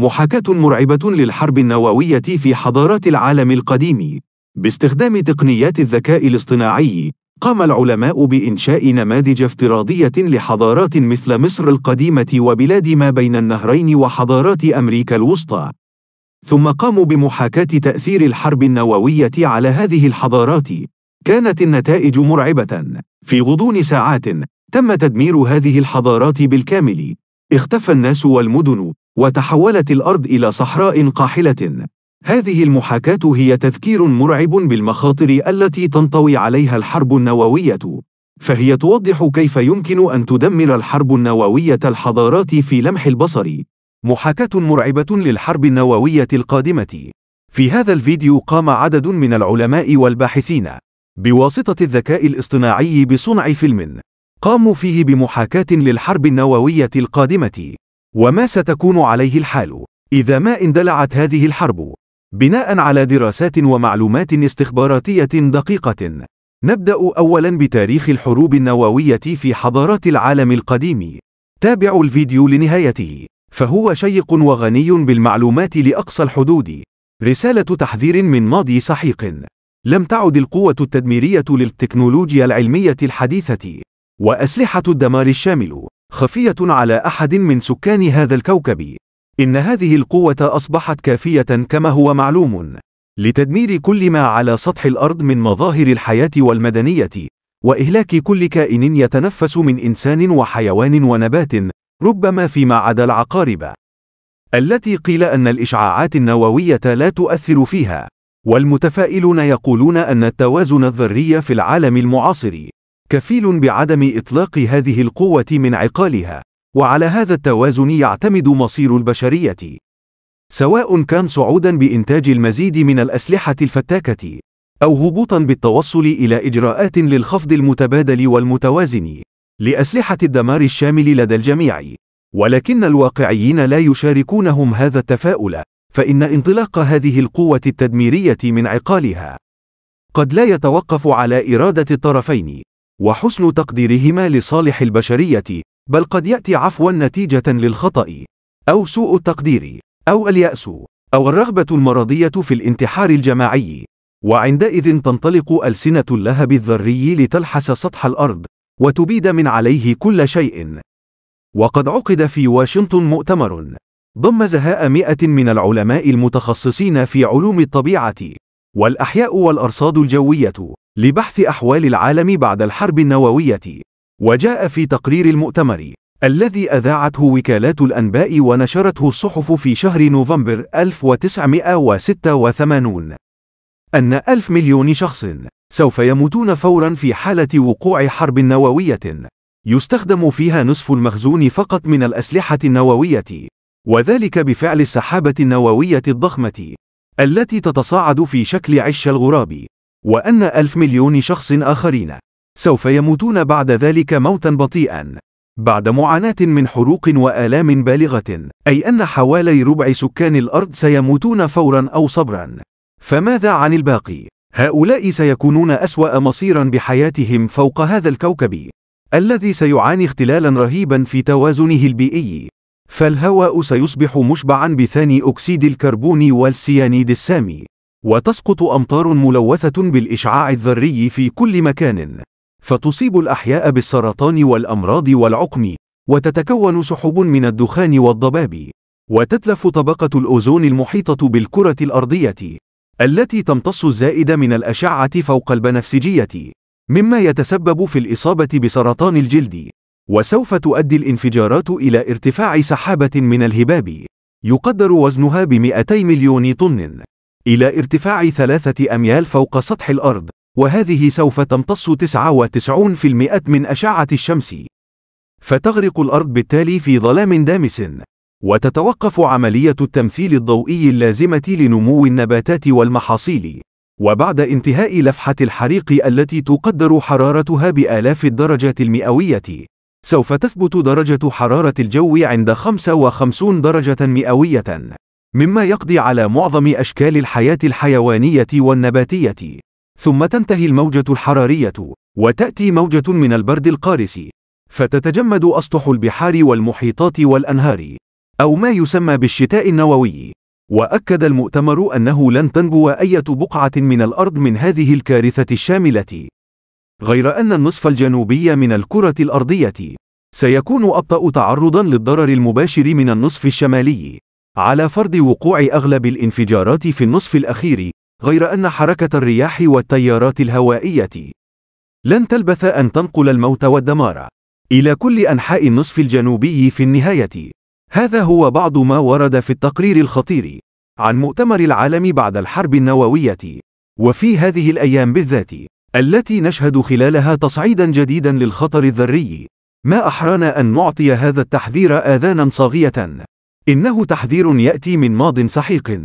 محاكاة مرعبة للحرب النووية في حضارات العالم القديم باستخدام تقنيات الذكاء الاصطناعي قام العلماء بإنشاء نماذج افتراضية لحضارات مثل مصر القديمة وبلاد ما بين النهرين وحضارات أمريكا الوسطى ثم قاموا بمحاكاة تأثير الحرب النووية على هذه الحضارات كانت النتائج مرعبة في غضون ساعات تم تدمير هذه الحضارات بالكامل اختفى الناس والمدن وتحولت الأرض إلى صحراء قاحلة. هذه المحاكاة هي تذكير مرعب بالمخاطر التي تنطوي عليها الحرب النووية، فهي توضح كيف يمكن أن تدمر الحرب النووية الحضارات في لمح البصر. محاكاة مرعبة للحرب النووية القادمة. في هذا الفيديو قام عدد من العلماء والباحثين بواسطة الذكاء الاصطناعي بصنع فيلم قاموا فيه بمحاكاة للحرب النووية القادمة وما ستكون عليه الحال إذا ما اندلعت هذه الحرب؟ بناء على دراسات ومعلومات استخباراتية دقيقة، نبدأ أولاً بتاريخ الحروب النووية في حضارات العالم القديم. تابعوا الفيديو لنهايته، فهو شيق وغني بالمعلومات لأقصى الحدود. رسالة تحذير من ماضي سحيق. لم تعد القوة التدميرية للتكنولوجيا العلمية الحديثة، وأسلحة الدمار الشامل. خفية على أحد من سكان هذا الكوكب. إن هذه القوة أصبحت كافية كما هو معلوم لتدمير كل ما على سطح الأرض من مظاهر الحياة والمدنية، وإهلاك كل كائن يتنفس من إنسان وحيوان ونبات، ربما فيما عدا العقارب. التي قيل أن الإشعاعات النووية لا تؤثر فيها، والمتفائلون يقولون أن التوازن الذري في العالم المعاصر كفيل بعدم إطلاق هذه القوة من عقالها، وعلى هذا التوازن يعتمد مصير البشرية. سواء كان صعودًا بإنتاج المزيد من الأسلحة الفتاكة، أو هبوطًا بالتوصل إلى إجراءات للخفض المتبادل والمتوازن، لأسلحة الدمار الشامل لدى الجميع. ولكن الواقعيين لا يشاركونهم هذا التفاؤل، فإن انطلاق هذه القوة التدميرية من عقالها قد لا يتوقف على إرادة الطرفين، وحسن تقديرهما لصالح البشرية، بل قد يأتي عفوا نتيجة للخطأ، أو سوء التقدير، أو اليأس، أو الرغبة المرضية في الانتحار الجماعي، وعندئذ تنطلق ألسنة اللهب الذري لتلحس سطح الأرض، وتبيد من عليه كل شيء. وقد عقد في واشنطن مؤتمر ضم زهاء مئة من العلماء المتخصصين في علوم الطبيعة والأحياء والأرصاد الجوية لبحث أحوال العالم بعد الحرب النووية وجاء في تقرير المؤتمر الذي أذاعته وكالات الأنباء ونشرته الصحف في شهر نوفمبر 1986 أن ألف مليون شخص سوف يموتون فورا في حالة وقوع حرب نووية يستخدم فيها نصف المخزون فقط من الأسلحة النووية وذلك بفعل السحابة النووية الضخمة التي تتصاعد في شكل عش الغراب وأن ألف مليون شخص آخرين سوف يموتون بعد ذلك موتا بطيئا بعد معاناة من حروق وآلام بالغة أي أن حوالي ربع سكان الأرض سيموتون فورا أو صبرا فماذا عن الباقي؟ هؤلاء سيكونون أسوأ مصيرا بحياتهم فوق هذا الكوكب الذي سيعاني اختلالا رهيبا في توازنه البيئي فالهواء سيصبح مشبعا بثاني أكسيد الكربون والسيانيد السامي وتسقط أمطار ملوثة بالإشعاع الذري في كل مكان، فتصيب الأحياء بالسرطان والأمراض والعقم، وتتكون سحب من الدخان والضباب، وتتلف طبقة الأوزون المحيطة بالكرة الأرضية، التي تمتص الزائد من الأشعة فوق البنفسجية، مما يتسبب في الإصابة بسرطان الجلد، وسوف تؤدي الانفجارات إلى ارتفاع سحابة من الهباب، يقدر وزنها ب 200 مليون طن. إلى ارتفاع ثلاثة أميال فوق سطح الأرض، وهذه سوف تمتص 99% من أشعة الشمس. فتغرق الأرض بالتالي في ظلام دامس. وتتوقف عملية التمثيل الضوئي اللازمة لنمو النباتات والمحاصيل. وبعد انتهاء لفحة الحريق التي تقدر حرارتها بآلاف الدرجات المئوية، سوف تثبت درجة حرارة الجو عند 55 درجة مئوية. مما يقضي على معظم أشكال الحياة الحيوانية والنباتية. ثم تنتهي الموجة الحرارية، وتأتي موجة من البرد القارس، فتتجمد أسطح البحار والمحيطات والأنهار، أو ما يسمى بالشتاء النووي. وأكد المؤتمر أنه لن تنبو أية بقعة من الأرض من هذه الكارثة الشاملة. غير أن النصف الجنوبي من الكرة الأرضية سيكون أبطأ تعرضًا للضرر المباشر من النصف الشمالي. على فرض وقوع أغلب الانفجارات في النصف الأخير غير أن حركة الرياح والتيارات الهوائية لن تلبث أن تنقل الموت والدمار إلى كل أنحاء النصف الجنوبي في النهاية هذا هو بعض ما ورد في التقرير الخطير عن مؤتمر العالم بعد الحرب النووية وفي هذه الأيام بالذات التي نشهد خلالها تصعيدا جديدا للخطر الذري ما أحرانا أن نعطي هذا التحذير آذانا صاغية إنه تحذير يأتي من ماض سحيق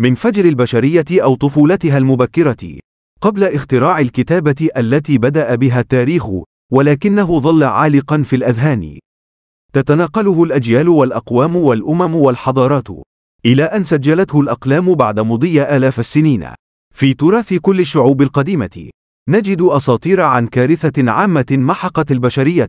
من فجر البشرية أو طفولتها المبكرة قبل اختراع الكتابة التي بدأ بها التاريخ ولكنه ظل عالقا في الأذهان تتناقله الأجيال والأقوام والأمم والحضارات إلى أن سجلته الأقلام بعد مضي آلاف السنين في تراث كل الشعوب القديمة نجد أساطير عن كارثة عامة محقت البشرية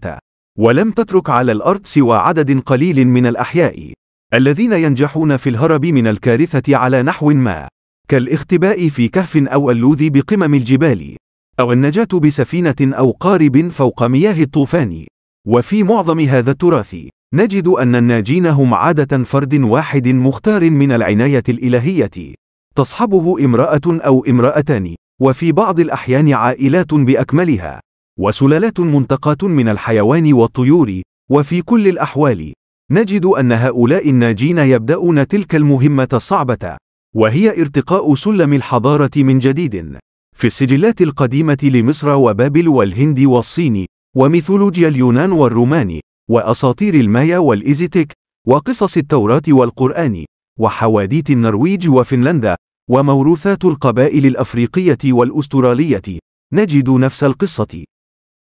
ولم تترك على الأرض سوى عدد قليل من الأحياء الذين ينجحون في الهرب من الكارثة على نحو ما، كالاختباء في كهف أو اللوذ بقمم الجبال، أو النجاة بسفينة أو قارب فوق مياه الطوفان. وفي معظم هذا التراث، نجد أن الناجين هم عادة فرد واحد مختار من العناية الإلهية، تصحبه امرأة أو امرأتان، وفي بعض الأحيان عائلات بأكملها، وسلالات منتقاة من الحيوان والطيور، وفي كل الأحوال، نجد أن هؤلاء الناجين يبدأون تلك المهمة الصعبة، وهي ارتقاء سلم الحضارة من جديد. في السجلات القديمة لمصر وبابل والهند والصين، وميثولوجيا اليونان والرومان، وأساطير المايا والإيزيتيك، وقصص التوراة والقرآن، وحواديت النرويج وفنلندا، وموروثات القبائل الأفريقية والأسترالية، نجد نفس القصة.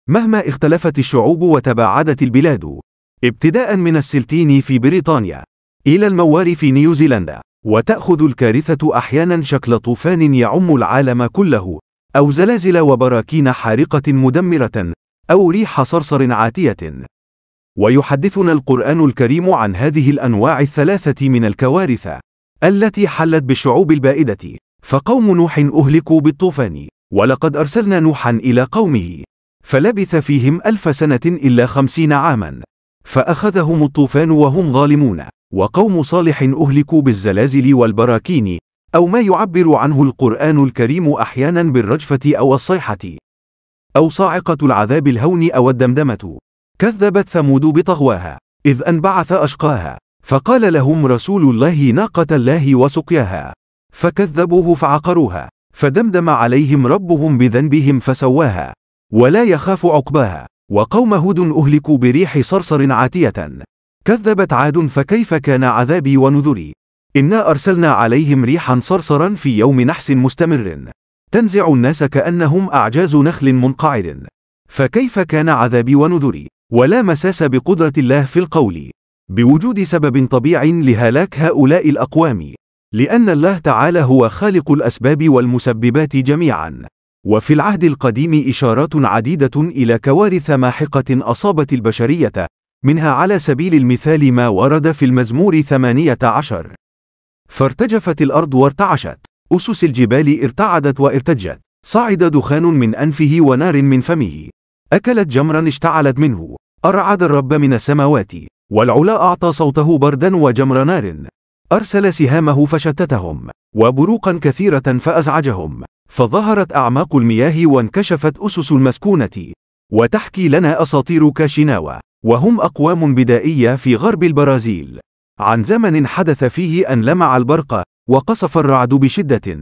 مهما اختلفت الشعوب وتباعدت البلاد، ابتداء من السلتين في بريطانيا إلى الموار في نيوزيلندا وتأخذ الكارثة أحيانا شكل طوفان يعم العالم كله أو زلازل وبراكين حارقة مدمرة أو ريح صرصر عاتية ويحدثنا القرآن الكريم عن هذه الأنواع الثلاثة من الكوارث التي حلت بالشعوب البائدة فقوم نوح أهلكوا بالطوفان ولقد أرسلنا نوحا إلى قومه فلبث فيهم ألف سنة إلا خمسين عاماً فأخذهم الطوفان وهم ظالمون وقوم صالح أهلكوا بالزلازل والبراكين أو ما يعبر عنه القرآن الكريم أحيانا بالرجفة أو الصيحة أو صاعقة العذاب الهون أو الدمدمة كذبت ثمود بطغواها إذ أنبعث أشقاها فقال لهم رسول الله ناقة الله وسقياها فكذبوه فعقروها فدمدم عليهم ربهم بذنبهم فسواها ولا يخاف عقباها وقوم هود أهلكوا بريح صرصر عاتية كذبت عاد فكيف كان عذابي ونذري إنا أرسلنا عليهم ريحا صرصرا في يوم نحس مستمر تنزع الناس كأنهم أعجاز نخل منقعر فكيف كان عذابي ونذري ولا مساس بقدرة الله في القول بوجود سبب طبيعي لهلاك هؤلاء الأقوام لأن الله تعالى هو خالق الأسباب والمسببات جميعا وفي العهد القديم إشارات عديدة إلى كوارث ماحقة أصابت البشرية، منها على سبيل المثال ما ورد في المزمور 18 فارتجفت الأرض وارتعشت، أسس الجبال ارتعدت وارتجت، صعد دخان من أنفه ونار من فمه، أكلت جمرا اشتعلت منه، أرعد الرب من السماوات، والعلا أعطى صوته بردا وجمر نار، أرسل سهامه فشتتهم، وبروقا كثيرة فأزعجهم، فظهرت أعماق المياه وانكشفت أسس المسكونة، وتحكي لنا أساطير كاشيناوا، وهم أقوام بدائية في غرب البرازيل، عن زمن حدث فيه أن لمع البرق، وقصف الرعد بشدة،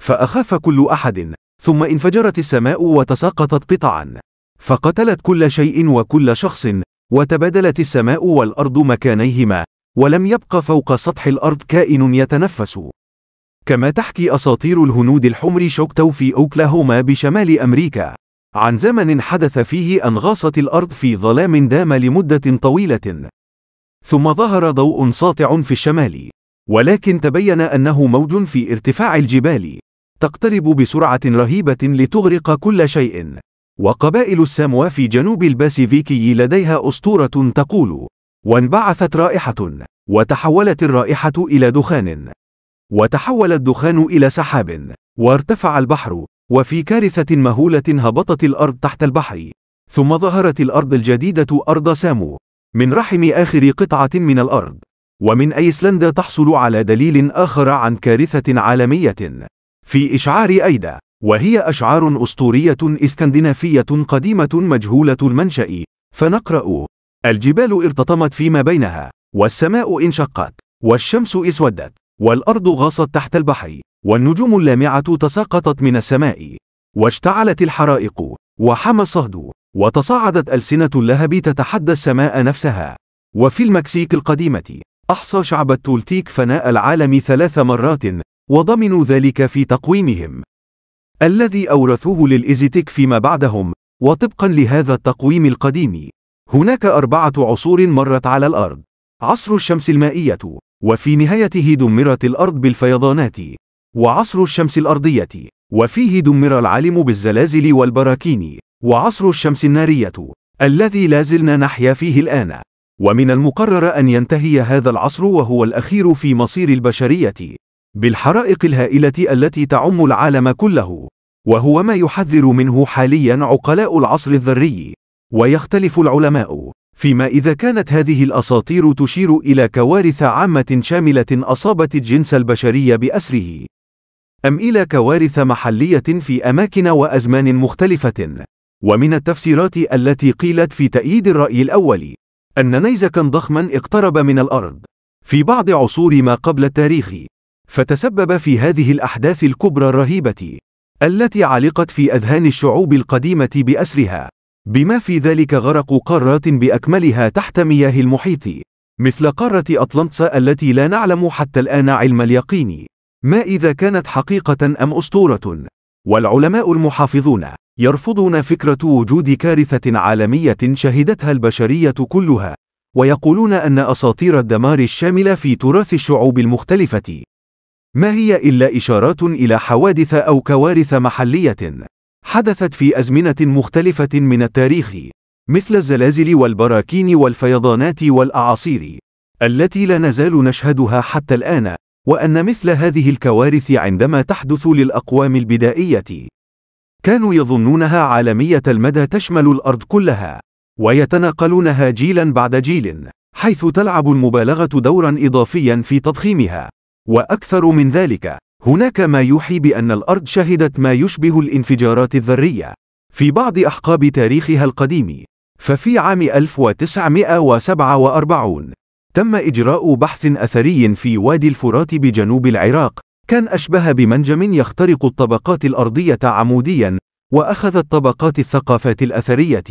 فأخاف كل أحد، ثم انفجرت السماء وتساقطت قطعا، فقتلت كل شيء وكل شخص، وتبادلت السماء والأرض مكانيهما، ولم يبق فوق سطح الأرض كائن يتنفس. كما تحكي أساطير الهنود الحمر شوكتو في أوكلاهوما بشمال أمريكا عن زمن حدث فيه أن غاصت الأرض في ظلام دام لمدة طويلة. ثم ظهر ضوء ساطع في الشمال، ولكن تبين أنه موج في ارتفاع الجبال، تقترب بسرعة رهيبة لتغرق كل شيء. وقبائل الساموا في جنوب الباسيفيكي لديها أسطورة تقول: وانبعثت رائحة، وتحولت الرائحة إلى دخان، وتحول الدخان إلى سحاب، وارتفع البحر، وفي كارثة مهولة هبطت الأرض تحت البحر، ثم ظهرت الأرض الجديدة أرض سامو، من رحم آخر قطعة من الأرض، ومن أيسلندا تحصل على دليل آخر عن كارثة عالمية، في إشعار أيدا، وهي أشعار أسطورية إسكندنافية قديمة مجهولة المنشأ، فنقرأ: الجبال ارتطمت فيما بينها والسماء انشقت والشمس اسودت والأرض غاصت تحت البحر والنجوم اللامعة تساقطت من السماء واشتعلت الحرائق وحمى الصهد وتصاعدت ألسنة اللهب تتحدى السماء نفسها وفي المكسيك القديمة أحصى شعب التولتيك فناء العالم ثلاث مرات وضمنوا ذلك في تقويمهم الذي أورثوه للايزيتيك فيما بعدهم وطبقا لهذا التقويم القديم هناك أربعة عصور مرت على الأرض. عصر الشمس المائية، وفي نهايته دمرت الأرض بالفيضانات. وعصر الشمس الأرضية، وفيه دمر العالم بالزلازل والبراكين. وعصر الشمس النارية، الذي لا زلنا نحيا فيه الآن. ومن المقرر أن ينتهي هذا العصر وهو الأخير في مصير البشرية، بالحرائق الهائلة التي تعم العالم كله. وهو ما يحذر منه حاليا عقلاء العصر الذري. ويختلف العلماء فيما إذا كانت هذه الأساطير تشير إلى كوارث عامة شاملة أصابت الجنس البشري بأسره، أم إلى كوارث محلية في أماكن وأزمان مختلفة. ومن التفسيرات التي قيلت في تأييد الرأي الأول، أن نيزكا ضخما اقترب من الأرض في بعض عصور ما قبل التاريخ، فتسبب في هذه الأحداث الكبرى الرهيبة، التي علقت في أذهان الشعوب القديمة بأسرها. بما في ذلك غرق قارات بأكملها تحت مياه المحيط مثل قارة أطلنطس التي لا نعلم حتى الآن علم اليقين ما إذا كانت حقيقة أم أسطورة والعلماء المحافظون يرفضون فكرة وجود كارثة عالمية شهدتها البشرية كلها ويقولون أن أساطير الدمار الشاملة في تراث الشعوب المختلفة ما هي إلا إشارات إلى حوادث أو كوارث محلية حدثت في أزمنة مختلفة من التاريخ، مثل الزلازل والبراكين والفيضانات والأعاصير، التي لا نزال نشهدها حتى الآن، وأن مثل هذه الكوارث عندما تحدث للأقوام البدائية، كانوا يظنونها عالمية المدى تشمل الأرض كلها، ويتناقلونها جيلا بعد جيل، حيث تلعب المبالغة دورا إضافيا في تضخيمها، وأكثر من ذلك، هناك ما يوحي بأن الأرض شهدت ما يشبه الانفجارات الذرية في بعض أحقاب تاريخها القديم، ففي عام 1947 تم إجراء بحث أثري في وادي الفرات بجنوب العراق، كان أشبه بمنجم يخترق الطبقات الأرضية عموديًا، وأخذت طبقات الثقافات الأثرية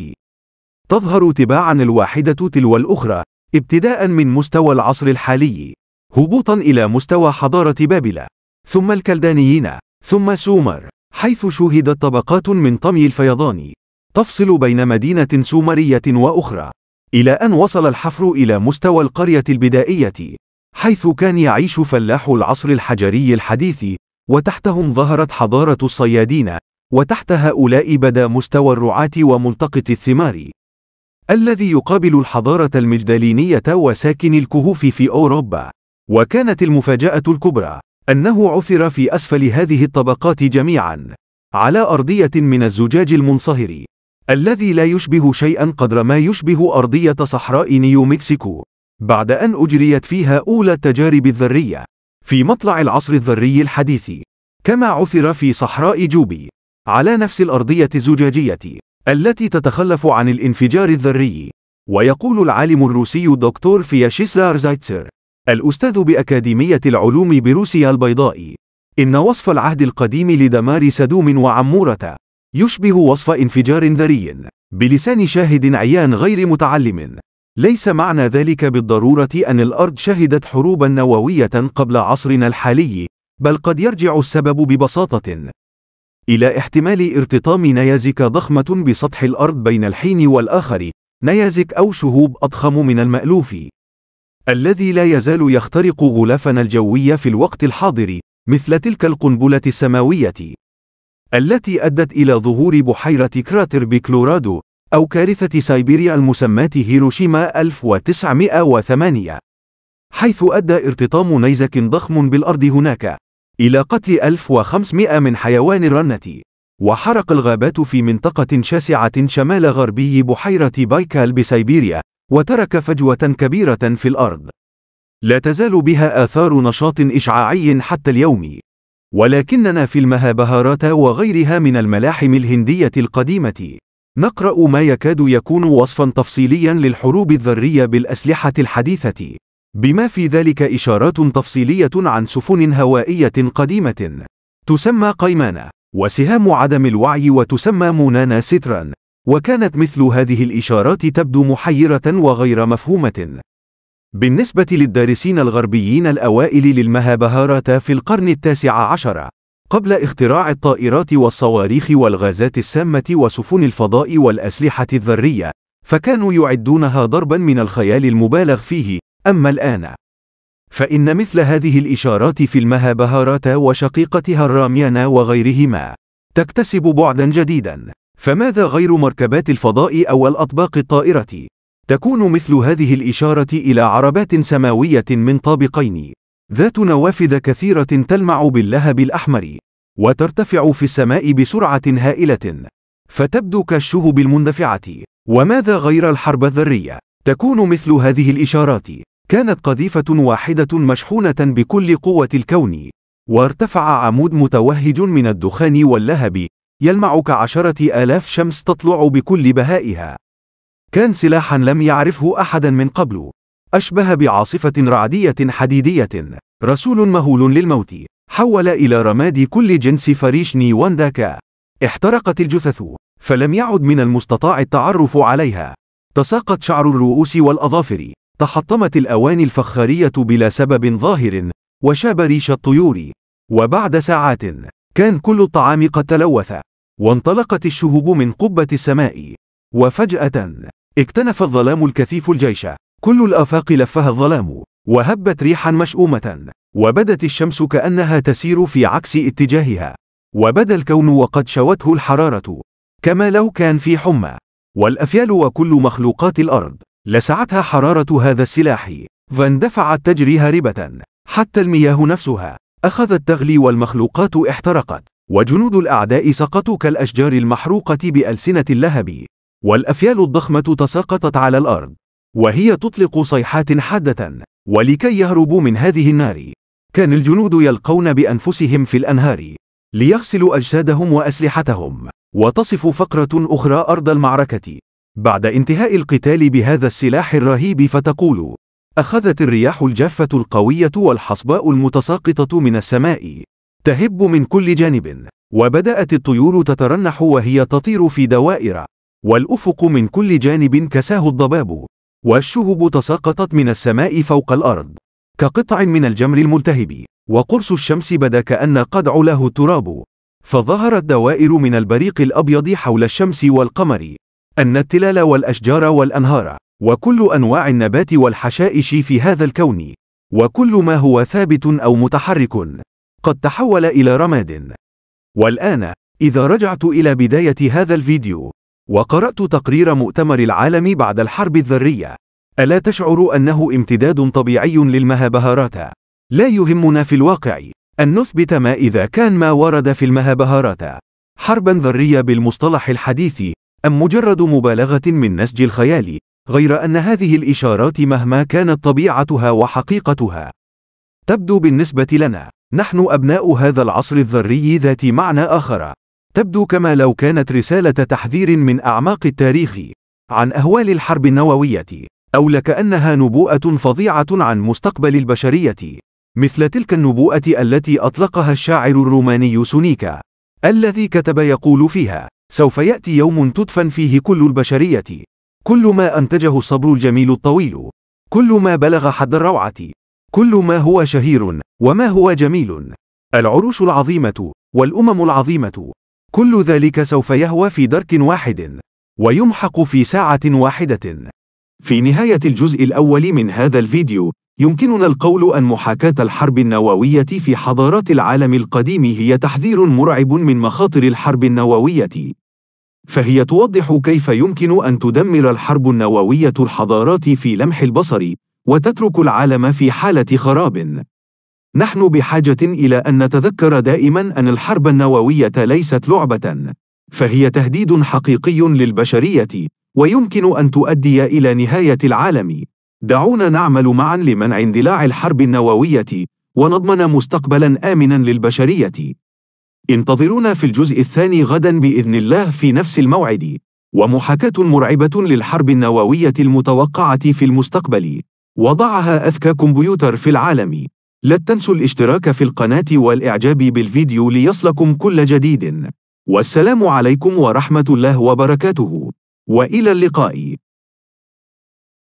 تظهر تباعًا الواحدة تلو الأخرى، ابتداءً من مستوى العصر الحالي، هبوطًا إلى مستوى حضارة بابل. ثم الكلدانيين ثم سومر حيث شوهدت طبقات من طمي الفيضان تفصل بين مدينة سومرية وأخرى إلى أن وصل الحفر إلى مستوى القرية البدائية حيث كان يعيش فلاح العصر الحجري الحديث وتحتهم ظهرت حضارة الصيادين وتحت هؤلاء بدا مستوى الرعاة وملتقط الثمار الذي يقابل الحضارة المجدلينية وساكن الكهوف في أوروبا وكانت المفاجأة الكبرى أنه عثر في أسفل هذه الطبقات جميعا على أرضية من الزجاج المنصهر الذي لا يشبه شيئا قدر ما يشبه أرضية صحراء نيو مكسيكو بعد أن أجريت فيها أولى التجارب الذرية في مطلع العصر الذري الحديث كما عثر في صحراء جوبي على نفس الأرضية الزجاجية التي تتخلف عن الانفجار الذري ويقول العالم الروسي الدكتور فياشيسلار زايتسر الأستاذ بأكاديمية العلوم بروسيا البيضاء إن وصف العهد القديم لدمار سدوم وعمورة يشبه وصف انفجار ذري بلسان شاهد عيان غير متعلم ليس معنى ذلك بالضرورة أن الأرض شهدت حروبا نووية قبل عصرنا الحالي بل قد يرجع السبب ببساطة إلى احتمال ارتطام نيازك ضخمة بسطح الأرض بين الحين والآخر نيازك أو شهوب أضخم من المألوف الذي لا يزال يخترق غلافنا الجوي في الوقت الحاضر مثل تلك القنبلة السماوية التي أدت إلى ظهور بحيرة كراتر بكلورادو أو كارثة سيبيريا المسماة هيروشيما 1908 حيث أدى ارتطام نيزك ضخم بالأرض هناك إلى قتل 1500 من حيوان الرنة وحرق الغابات في منطقة شاسعة شمال غربي بحيرة بايكال بسيبيريا وترك فجوة كبيرة في الأرض. لا تزال بها آثار نشاط إشعاعي حتى اليوم. ولكننا في المهابهارات وغيرها من الملاحم الهندية القديمة، نقرأ ما يكاد يكون وصفا تفصيليا للحروب الذرية بالأسلحة الحديثة، بما في ذلك إشارات تفصيلية عن سفن هوائية قديمة، تسمى قيمانة، وسهام عدم الوعي وتسمى مونانا سترا، وكانت مثل هذه الإشارات تبدو محيرة وغير مفهومة. بالنسبة للدارسين الغربيين الأوائل للمهابهارات في القرن التاسع عشر، قبل اختراع الطائرات والصواريخ والغازات السامة وسفن الفضاء والأسلحة الذرية، فكانوا يعدونها ضربًا من الخيال المبالغ فيه، أما الآن، فإن مثل هذه الإشارات في المهابهارات وشقيقتها الراميانة وغيرهما، تكتسب بعدًا جديدًا. فماذا غير مركبات الفضاء أو الأطباق الطائرة؟ تكون مثل هذه الإشارة إلى عربات سماوية من طابقين، ذات نوافذ كثيرة تلمع باللهب الأحمر، وترتفع في السماء بسرعة هائلة، فتبدو كالشهب المندفعة. وماذا غير الحرب الذرية؟ تكون مثل هذه الإشارات، كانت قذيفة واحدة مشحونة بكل قوة الكون، وارتفع عمود متوهج من الدخان واللهب، يلمع كعشرة آلاف شمس تطلع بكل بهائها. كان سلاحا لم يعرفه أحدا من قبل. أشبه بعاصفة رعدية حديدية. رسول مهول للموت. حول إلى رماد كل جنس فريش نيوانداكا. احترقت الجثث. فلم يعد من المستطاع التعرف عليها. تساقط شعر الرؤوس والأظافر. تحطمت الأواني الفخارية بلا سبب ظاهر. وشاب ريش الطيور. وبعد ساعات كان كل الطعام قد تلوث وانطلقت الشهب من قبة السماء وفجأة اكتنف الظلام الكثيف الجيش كل الآفاق لفها الظلام وهبت ريحا مشؤومة وبدت الشمس كأنها تسير في عكس اتجاهها وبدا الكون وقد شوته الحرارة كما لو كان في حمى والأفيال وكل مخلوقات الأرض لسعتها حرارة هذا السلاح فاندفعت تجري هاربة حتى المياه نفسها أخذت تغلي والمخلوقات احترقت وجنود الأعداء سقطوا كالأشجار المحروقة بألسنة اللهب، والأفيال الضخمة تساقطت على الأرض، وهي تطلق صيحات حادة، ولكي يهربوا من هذه النار، كان الجنود يلقون بأنفسهم في الأنهار، ليغسلوا أجسادهم وأسلحتهم، وتصف فقرة أخرى أرض المعركة، بعد انتهاء القتال بهذا السلاح الرهيب فتقول: أخذت الرياح الجافة القوية والحصباء المتساقطة من السماء، تهب من كل جانب وبدأت الطيور تترنح وهي تطير في دوائر والأفق من كل جانب كساه الضباب والشهب تساقطت من السماء فوق الأرض كقطع من الجمر الملتهب وقرص الشمس بدا كأن قد علاه التراب فظهرت دوائر من البريق الأبيض حول الشمس والقمر أن التلال والأشجار والأنهار وكل أنواع النبات والحشائش في هذا الكون وكل ما هو ثابت أو متحرك قد تحول إلى رماد. والآن، إذا رجعت إلى بداية هذا الفيديو، وقرأت تقرير مؤتمر العالم بعد الحرب الذرية، ألا تشعر أنه امتداد طبيعي للمهابهارات؟ لا يهمنا في الواقع أن نثبت ما إذا كان ما ورد في المهابهارات حربا ذرية بالمصطلح الحديث أم مجرد مبالغة من نسج الخيال، غير أن هذه الإشارات مهما كانت طبيعتها وحقيقتها، تبدو بالنسبة لنا نحن أبناء هذا العصر الذري ذات معنى آخر. تبدو كما لو كانت رسالة تحذير من أعماق التاريخ عن أهوال الحرب النووية، أو لكأنها نبوءة فظيعة عن مستقبل البشرية، مثل تلك النبوءة التي أطلقها الشاعر الروماني سونيكا، الذي كتب يقول فيها: سوف يأتي يوم تدفن فيه كل البشرية، كل ما أنتجه الصبر الجميل الطويل، كل ما بلغ حد الروعة، كل ما هو شهير وما هو جميل العروش العظيمة والأمم العظيمة كل ذلك سوف يهوى في درك واحد ويمحق في ساعة واحدة في نهاية الجزء الأول من هذا الفيديو يمكننا القول أن محاكاة الحرب النووية في حضارات العالم القديم هي تحذير مرعب من مخاطر الحرب النووية فهي توضح كيف يمكن أن تدمر الحرب النووية الحضارات في لمح البصر وتترك العالم في حالة خراب. نحن بحاجة إلى أن نتذكر دائما أن الحرب النووية ليست لعبة، فهي تهديد حقيقي للبشرية، ويمكن أن تؤدي إلى نهاية العالم. دعونا نعمل معا لمنع اندلاع الحرب النووية، ونضمن مستقبلا آمنا للبشرية. انتظرونا في الجزء الثاني غدا بإذن الله في نفس الموعد، ومحاكاة مرعبة للحرب النووية المتوقعة في المستقبل. وضعها أذكى كمبيوتر في العالم لا تنسوا الاشتراك في القناة والإعجاب بالفيديو ليصلكم كل جديد والسلام عليكم ورحمة الله وبركاته وإلى اللقاء